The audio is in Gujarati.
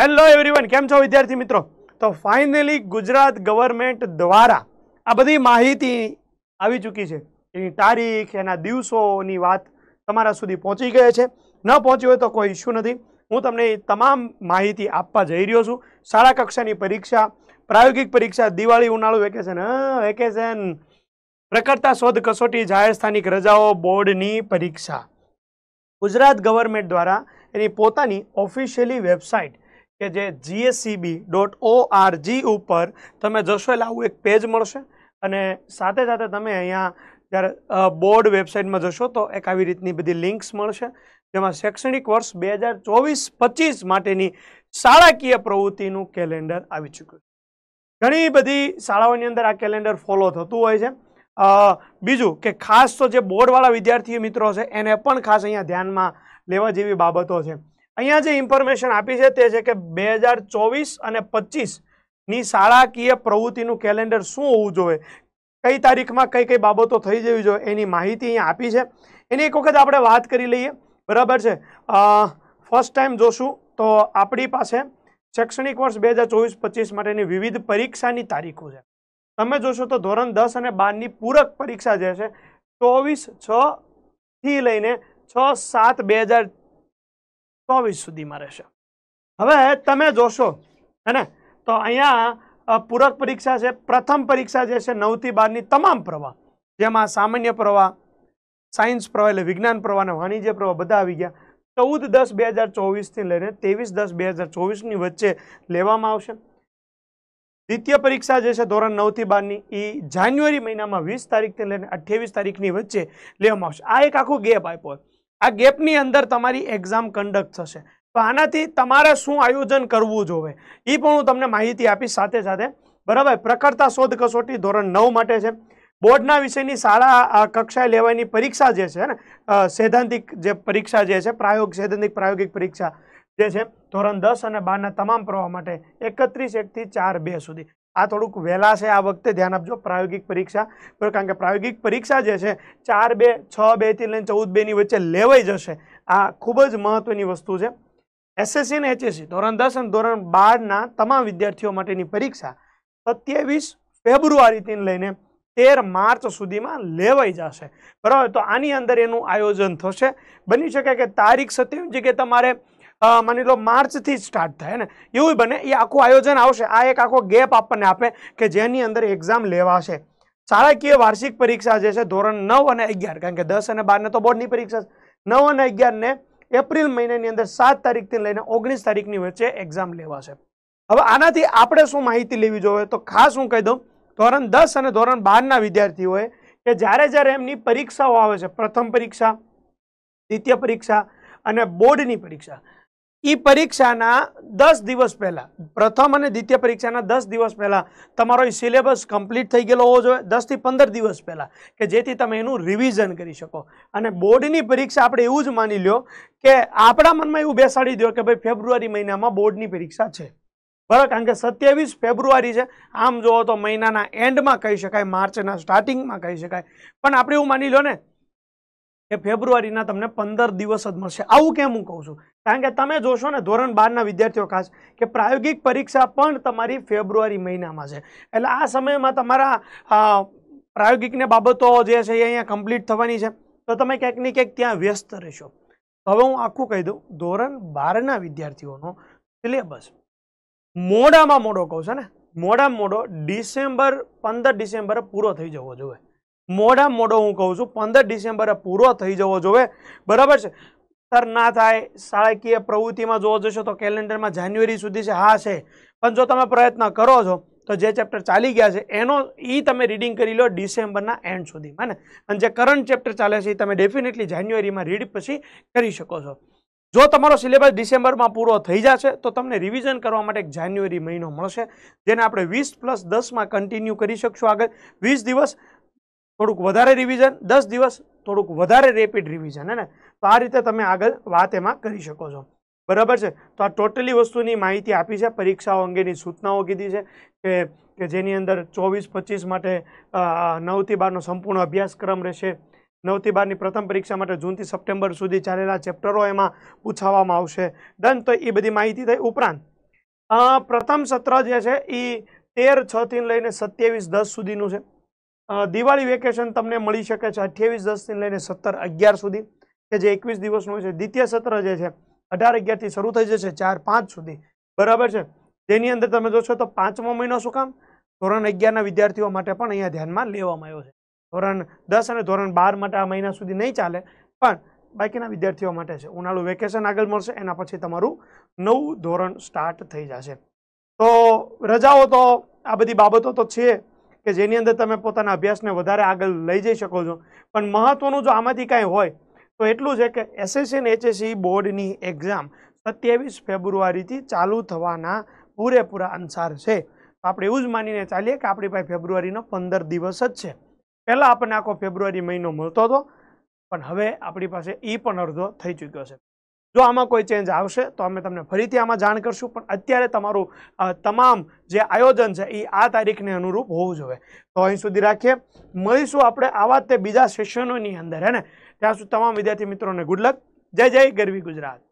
હેલો એવરીવન કેમ છો વિદ્યાર્થી મિત્રો તો ફાઇનલી ગુજરાત ગવર્મેન્ટ દ્વારા આ બધી માહિતી આવી ચૂકી છે એની તારીખ એના દિવસોની વાત તમારા સુધી પહોંચી ગઈ છે ન પહોંચી હોય તો કોઈ ઇસ્યુ નથી હું તમને તમામ માહિતી આપવા જઈ રહ્યો છું શાળા કક્ષાની પરીક્ષા પ્રાયોગિક પરીક્ષા દિવાળી ઉનાળુ વેકેશન વેકેશન પ્રકરતા શોધ કસોટી જાહેર સ્થાનિક રજાઓ બોર્ડની પરીક્ષા ગુજરાત ગવર્મેન્ટ દ્વારા એની પોતાની ઓફિશિયલી વેબસાઇટ કે જે gscb.org ઉપર તમે જશો લ આવ એક પેજ મળશે અને સાથે સાથે તમે અહીંયા જ્યારે બોર્ડ વેબસાઈટમાં જશો તો એક આવી રીતની બધી લિંક્સ મળશે કેમાં શૈક્ષણિક વર્ષ 2024-25 માટેની શાળકીય પ્રવૃત્તિનું કેલેન્ડર આવી ચૂક્યું છે ઘણી બધી શાળાઓની અંદર આ કેલેન્ડર ફોલો થતું હોય છે બીજું કે ખાસ તો જે બોર્ડવાળા વિદ્યાર્થીઓ મિત્રો છે એને પણ ખાસ અહીંયા ધ્યાન માં લેવા જેવી બાબતો છે અહીંયા જે ઇન્ફોર્મેશન આપી છે તે છે કે 2024 અને 25 ની શાળાકીય પ્રવૃત્તિનું કેલેન્ડર શું હોવું જોઈએ કઈ તારીખમાં કઈ કઈ બાબતો થઈ જવી જોઈએ એની માહિતી અહીં આપી છે એને એક વખત આપણે વાત કરી લઈએ બરાબર છે ફર્સ્ટ ટાઈમ જોશું તો આપણી પાસે શૈક્ષણિક વર્ષ 2024-25 માટેની વિવિધ પરીક્ષાની તારીખો છે તમે જોશો તો ધોરણ 10 અને 12 ની પૂરક પરીક્ષા જે છે 24 6 થી લઈને 6 7 202 24 સુધી મા રહેશે હવે તમે જોશો હે ને તો અયા પુरक પરીક્ષા છે પ્રથમ પરીક્ષા જે છે 9 થી 12 ની તમામ પ્રવાહ જેમાં સામાન્ય પ્રવાહ સાયન્સ પ્રવાહ એટલે વિજ્ઞાન પ્રવાહ અને વાણિજ્ય પ્રવાહ બધા આવી ગયા 14 10 2024 થી લઈને 23 10 2024 ની વચ્ચે લેવામાં આવશે દ્વિતીય પરીક્ષા જે છે ધોરણ 9 થી 12 ની ઈ જાન્યુઆરી મહિનામાં 20 તારીખ થી લઈને 28 તારીખ ની વચ્ચે લેવામાં આવશે આ એક આખો ગેપ આવ્યો આ ગેપ ની અંદર તમારી एग्जाम કન્ડક્ટ થશે તો આનાથી તમારે શું આયોજન કરવું જોવે ઈ પણ હું તમને માહિતી આપી સાથે સાથે બરાબર પ્રકર્તાશોધ કસોટી ધોરણ 9 માટે છે બોર્ડના વિષયની શાળા આ કક્ષાએ લેવાની પરીક્ષા જે છે ને સૈદ્ધાંતિક જે પરીક્ષા જે છે પ્રાયોગિક સૈદ્ધાંતિક પ્રાયોગિક પરીક્ષા જે છે ધોરણ 10 અને 12 ના તમામ પ્રવાહ માટે 31 એક થી 4 બે સુધી આ થોડું વેલા છે આ વખતે ધ્યાન આપજો પ્રાયોગિક પરીક્ષા કારણ કે પ્રાયોગિક પરીક્ષા જે છે 4 2 6 2 થી લઈને 14 2 ની વચ્ચે લેવાય જશે આ ખૂબ જ મહત્વની વસ્તુ છે एसएससी ને एचएससी ધોરણ 10 અને ધોરણ 12 ના તમામ વિદ્યાર્થીઓ માટેની પરીક્ષા 27 ફેબ્રુઆરી થી લઈને 13 માર્ચ સુધીમાં લેવાય જશે બરાબર તો આની અંદર એનું આયોજન થશે બની શકે કે તારીખ સતય જગ્યા તમારે અ મને લો માર્ચ થી સ્ટાર્ટ થાય ને એવું બને એ આખો આયોજન આવશે આ એક આખો ગેપ આપણને આપે કે જેની અંદર एग्जाम લેવા છે સારા કે વાર્ષિક પરીક્ષા જે છે ધોરણ 9 અને 11 કારણ કે 10 અને 12 ને તો બોર્ડની પરીક્ષા 9 અને 11 ને એપ્રિલ મહિનાની અંદર 7 તારીખ થી લઈને 19 તારીખની વચ્ચે एग्जाम લેવા છે હવે આનાથી આપણે શું માહિતી લેવી જોવે તો ખાસ હું કહી દઉં ધોરણ 10 અને ધોરણ 12 ના વિદ્યાર્થી હોય કે જારે જર એમની પરીક્ષાઓ આવે છે પ્રથમ પરીક્ષા દ્વિતીય પરીક્ષા અને બોર્ડની પરીક્ષા એ પરીક્ષાના દસ દિવસ પહેલાં પ્રથમ અને દ્વિતીય પરીક્ષાના દસ દિવસ પહેલાં તમારો એ સિલેબસ કમ્પ્લીટ થઈ ગયેલો હોવો જોઈએ દસથી પંદર દિવસ પહેલાં કે જેથી તમે એનું રિવિઝન કરી શકો અને બોર્ડની પરીક્ષા આપણે એવું જ માની લ્યો કે આપણા મનમાં એવું બેસાડી દો કે ભાઈ ફેબ્રુઆરી મહિનામાં બોર્ડની પરીક્ષા છે બરાબર કારણ કે સત્યાવીસ ફેબ્રુઆરી છે આમ જુઓ તો મહિનાના એન્ડમાં કહી શકાય માર્ચના સ્ટાર્ટિંગમાં કહી શકાય પણ આપણે એવું માની લો ને કે ફેબ્રુઆરી ના તમને 15 દિવસ જ મળશે આવું કે હું કહો છું કારણ કે તમે જોશો ને ધોરણ 12 ના વિદ્યાર્થીઓ ખાસ કે પ્રાયોગિક પરીક્ષા પણ તમારી ફેબ્રુઆરી મહિનામાં છે એટલે આ સમયમાં તમારા પ્રાયોગિક ને બાબતો જે છે એ અહીંયા કમ્પલીટ થવાની છે તો તમે કઈક ને કઈક ત્યાં વ્યસ્ત રહેશો તો હવે હું આખું કહી દઉં ધોરણ 12 ના વિદ્યાર્થીઓનો સિલેબસ મોડામાં મોડો કહો છે ને મોડા મોડો ડિસેમ્બર 15 ડિસેમ્બર પૂરું થઈ જવો જોઈએ મોડા મોડા હું કહો છું 15 ડિસેમ્બર એ પૂરો થઈ જવો જોવે બરાબર છે સર ના થાય સાયકિય પ્રવૃત્તિમાં જોજો તો કેલેન્ડર માં જાન્યુઆરી સુધી છે હા છે પણ જો તમે પ્રયત્ન કરો છો તો જે ચેપ્ટર ચાલી ગયા છે એનો ઈ તમે રીડિંગ કરી લો ડિસેમ્બર ના એન્ડ સુધી હે ને અને જે કરંટ ચેપ્ટર ચાલે છે એ તમે ડેફિનેટલી જાન્યુઆરી માં રીડ પછી કરી શકો છો જો તમારો સિલેબસ ડિસેમ્બર માં પૂરો થઈ જાશે તો તમને રિવિઝન કરવા માટે જાન્યુઆરી મહિનો મળશે જને આપણે 20 + 10 માં કન્ટિન્યુ કરી શકશું આગળ 20 દિવસ થોડુંક વધારે રિવિઝન દસ દિવસ થોડુંક વધારે રેપિડ રિવિઝન હે ને તો આ રીતે તમે આગળ વાત એમાં કરી શકો છો બરાબર છે તો આ ટોટલી વસ્તુની માહિતી આપી છે પરીક્ષાઓ અંગેની સૂચનાઓ કીધી છે કે કે જેની અંદર ચોવીસ પચીસ માટે નવથી બારનો સંપૂર્ણ અભ્યાસક્રમ રહેશે નવથી બારની પ્રથમ પરીક્ષા માટે જૂનથી સપ્ટેમ્બર સુધી ચાલેલા ચેપ્ટરો એમાં પૂછાવામાં આવશે ડન તો એ બધી માહિતી થઈ ઉપરાંત પ્રથમ સત્ર જે છે એ તેર છથી લઈને સત્યાવીસ દસ સુધીનું છે દિવાળી વેકેશન તમને મળી શકે છે અઠ્યાવીસ દસથી લઈને સત્તર અગિયાર સુધી કે જે એકવીસ દિવસનું હોય છે દ્વિતીય સત્ર જે છે અઢાર અગિયારથી શરૂ થઈ જશે ચાર પાંચ સુધી બરાબર છે તેની અંદર તમે જોશો તો પાંચમો મહિનો શું કામ ધોરણ અગિયારના વિદ્યાર્થીઓ માટે પણ અહીંયા ધ્યાનમાં લેવામાં આવ્યો છે ધોરણ દસ અને ધોરણ બાર માટે આ મહિના સુધી નહીં ચાલે પણ બાકીના વિદ્યાર્થીઓ માટે છે ઉનાળું વેકેશન આગળ મળશે એના પછી તમારું નવું ધોરણ સ્ટાર્ટ થઈ જશે તો રજાઓ તો આ બધી બાબતો તો છે કે જેની અંદર તમે પોતાના અભ્યાસને વધારે આગળ લઈ જઈ શકો છો પણ મહત્ત્વનું જો આમાંથી કાંઈ હોય તો એટલું છે કે એસએસસી અને એચએસસી બોર્ડની એક્ઝામ સત્યાવીસ ફેબ્રુઆરીથી ચાલુ થવાના પૂરેપૂરા અંસાર છે તો આપણે એવું જ માનીને ચાલીએ કે આપણી પાસે ફેબ્રુઆરીનો પંદર દિવસ જ છે પહેલાં આપણને આખો ફેબ્રુઆરી મહિનો મળતો હતો પણ હવે આપણી પાસે એ પણ અડધો થઈ ચૂક્યો છે જો આમાં કોઈ ચેન્જ આવશે તો અમે તમને ફરીથી આમાં જાણ કરશું પણ અત્યારે તમારું તમામ જે આયોજન છે એ આ તારીખને અનુરૂપ હોવું જોઈએ તો અહીં સુધી રાખીએ મળીશું આપણે આવા તે બીજા સેશનોની અંદર હે ને ત્યાં સુધી તમામ વિદ્યાર્થી મિત્રોને ગુડ લક જય જય ગરવી ગુજરાત